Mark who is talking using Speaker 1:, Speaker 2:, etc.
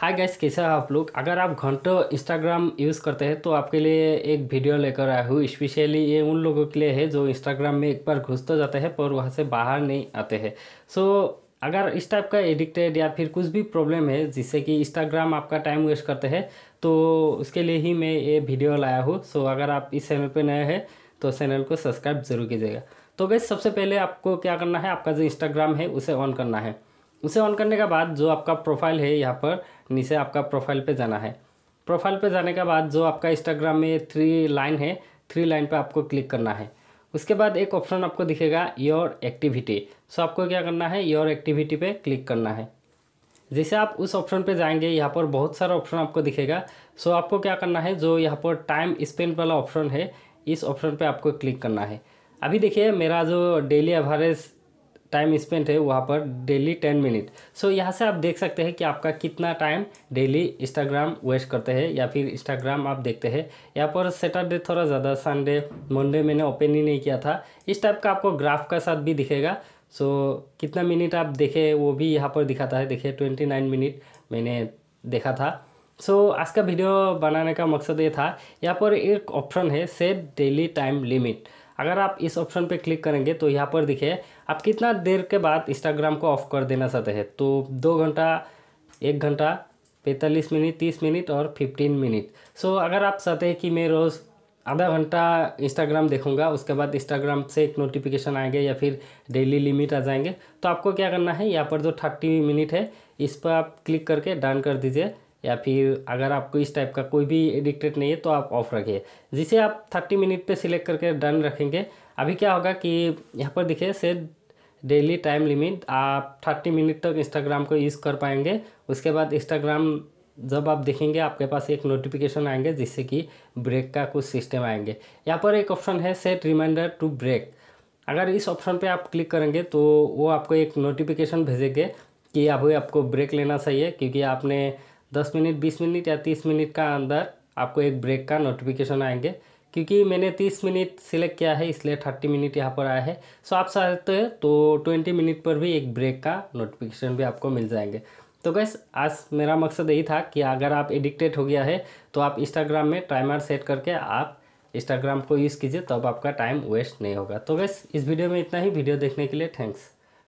Speaker 1: hi guys कैसे हो आप लोग अगर आप घंटों इंस्टाग्राम यूज़ करते हैं तो आपके लिए एक वीडियो लेकर आया हूँ स्पेशली ये उन लोगों के लिए है जो इंस्टाग्राम में एक बार घुस तो जाते हैं पर वहाँ से बाहर नहीं आते हैं सो so, अगर इस टाइप का एडिक्टेड या फिर कुछ भी प्रॉब्लम है जिससे कि इंस्टाग्राम आपका टाइम वेस्ट करते हैं तो उसके लिए ही मैं ये वीडियो लाया हूँ सो so, अगर आप इस चैनल पर नए हैं तो चैनल को सब्सक्राइब जरूर कीजिएगा तो गैस सबसे पहले आपको क्या करना है आपका जो इंस्टाग्राम है उसे ऑन करना है उसे ऑन करने के बाद जो आपका प्रोफाइल है यहाँ पर नीचे आपका प्रोफाइल पे जाना है प्रोफाइल पे जाने के बाद जो आपका इंस्टाग्राम में थ्री लाइन है थ्री लाइन पे आपको क्लिक करना है उसके बाद एक ऑप्शन आपको दिखेगा योर एक्टिविटी सो आपको क्या करना है योर एक्टिविटी पे क्लिक करना है जैसे आप उस ऑप्शन पे जाएंगे यहाँ पर बहुत सारा ऑप्शन आपको दिखेगा सो आपको क्या करना है जो यहाँ पर टाइम स्पेंड वाला ऑप्शन है इस ऑप्शन पर आपको क्लिक करना है अभी देखिए मेरा जो डेली एवरेज टाइम स्पेंड है वहाँ पर डेली टेन मिनट सो यहाँ से आप देख सकते हैं कि आपका कितना टाइम डेली इंस्टाग्राम वेस्ट करते हैं या फिर इंस्टाग्राम आप देखते हैं यहाँ पर सैटरडे थोड़ा ज़्यादा संडे मंडे मैंने ओपन ही नहीं किया था इस टाइप का आपको ग्राफ का साथ भी दिखेगा सो so, कितना मिनट आप देखे वो भी यहाँ पर दिखाता है देखिए ट्वेंटी नाइन मिनट मैंने देखा था सो so, आज का वीडियो बनाने का मकसद ये था यहाँ पर एक ऑप्शन है सेट डेली टाइम लिमिट अगर आप इस ऑप्शन पे क्लिक करेंगे तो यहाँ पर दिखे आप कितना देर के बाद इंस्टाग्राम को ऑफ कर देना चाहते हैं तो दो घंटा एक घंटा पैंतालीस मिनट तीस मिनट और फिफ्टीन मिनट सो अगर आप चाहते हैं कि मैं रोज़ आधा घंटा इंस्टाग्राम देखूंगा उसके बाद इंस्टाग्राम से एक नोटिफिकेशन आएंगे या फिर डेली लिमिट आ जाएंगे तो आपको क्या करना है यहाँ पर जो थर्टी मिनट है इस पर आप क्लिक करके डन कर दीजिए या फिर अगर आपको इस टाइप का कोई भी एडिक्टेड नहीं है तो आप ऑफ रखिए जिसे आप थर्टी मिनट पे सिलेक्ट करके डन रखेंगे अभी क्या होगा कि यहाँ पर देखिए सेट डेली टाइम लिमिट आप थर्टी मिनट तक इंस्टाग्राम को यूज़ कर पाएंगे उसके बाद इंस्टाग्राम जब आप देखेंगे आपके पास एक नोटिफिकेशन आएंगे जिससे कि ब्रेक का कुछ सिस्टम आएंगे यहाँ पर एक ऑप्शन है सेट रिमाइंडर टू ब्रेक अगर इस ऑप्शन पे आप क्लिक करेंगे तो वो आपको एक नोटिफिकेशन भेजेंगे कि अभी आपको ब्रेक लेना चाहिए क्योंकि आपने दस मिनट बीस मिनट या तीस मिनट का अंदर आपको एक ब्रेक का नोटिफिकेशन आएंगे क्योंकि मैंने तीस मिनट सिलेक्ट किया है इसलिए थर्टी मिनट यहाँ पर आया है सो आप चाहते हैं तो ट्वेंटी मिनट पर भी एक ब्रेक का नोटिफिकेशन भी आपको मिल जाएंगे तो गैस आज मेरा मकसद यही था कि अगर आप एडिक्टेड हो गया है तो आप इंस्टाग्राम में टाइमर सेट करके आप इंस्टाग्राम को यूज़ कीजिए तब आपका टाइम वेस्ट नहीं होगा तो गैस इस वीडियो में इतना ही वीडियो देखने के लिए थैंक्स